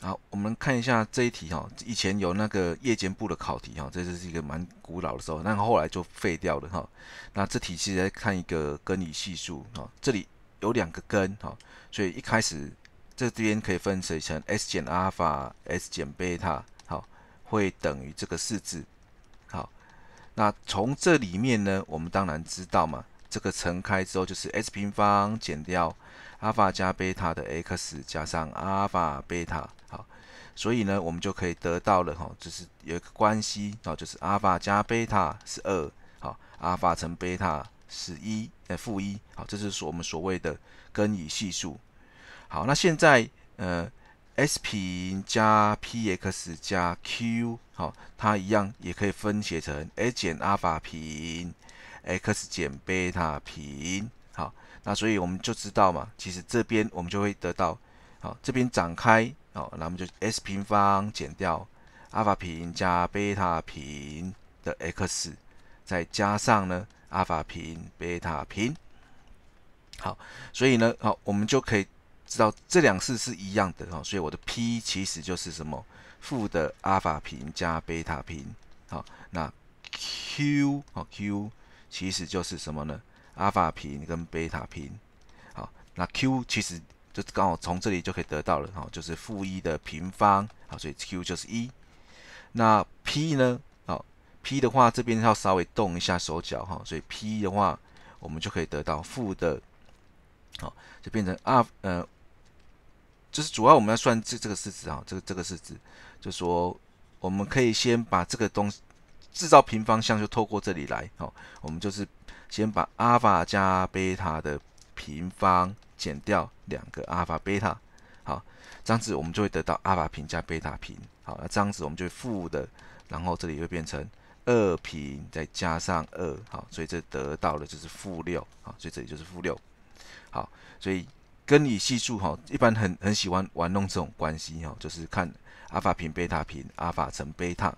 好，我们看一下这一题哈。以前有那个夜间部的考题哈，这是一个蛮古老的时候，那后来就废掉了哈。那这题其实在看一个根与系数哈，这里有两个根哈，所以一开始这边可以分解成 s 减阿尔法 s 减贝塔，好，会等于这个式子。好，那从这里面呢，我们当然知道嘛。这个乘开之后就是 x 平方减掉阿尔法加贝塔的 x 加上阿尔法贝塔，好，所以呢，我们就可以得到了，哈，就是有一个关系，啊，就是阿尔法加贝塔是二，好，阿尔法乘贝塔是一，哎，负一，好，这是所我们所谓的根与系数，好，那现在呃，s 平加 px 加 q，好，它一样也可以分解成 A 减阿尔法平。x 减贝塔平，好，那所以我们就知道嘛，其实这边我们就会得到，好，这边展开，好，那我们就 s 平方减掉阿尔法平加贝塔平的 x，再加上呢阿尔法平贝塔平，好，所以呢，好，我们就可以知道这两式是一样的，哈，所以我的 p 其实就是什么负的阿尔法平加贝塔平，好，那 q，好 q。其实就是什么呢？阿尔法平跟贝塔平，好，那 Q 其实就刚好从这里就可以得到了，哈，就是负一的平方，好，所以 Q 就是一。那 P 呢？好，P 的话这边要稍微动一下手脚，哈，所以 P 的话我们就可以得到负的，好，就变成啊呃，就是主要我们要算这这个式子啊，这个这个式子，就说我们可以先把这个东西。制造平方项就透过这里来，好，我们就是先把阿尔法加贝塔的平方减掉两个阿尔法贝塔，好，这样子我们就会得到阿尔法平加贝塔平，好，那这样子我们就负的，然后这里会变成二平再加上二，好，所以这得到的就是负六，好，所以这里就是负六，好，所以跟你系数哈，一般很很喜欢玩弄这种关系，哈，就是看阿尔法平贝塔平阿尔法乘贝塔。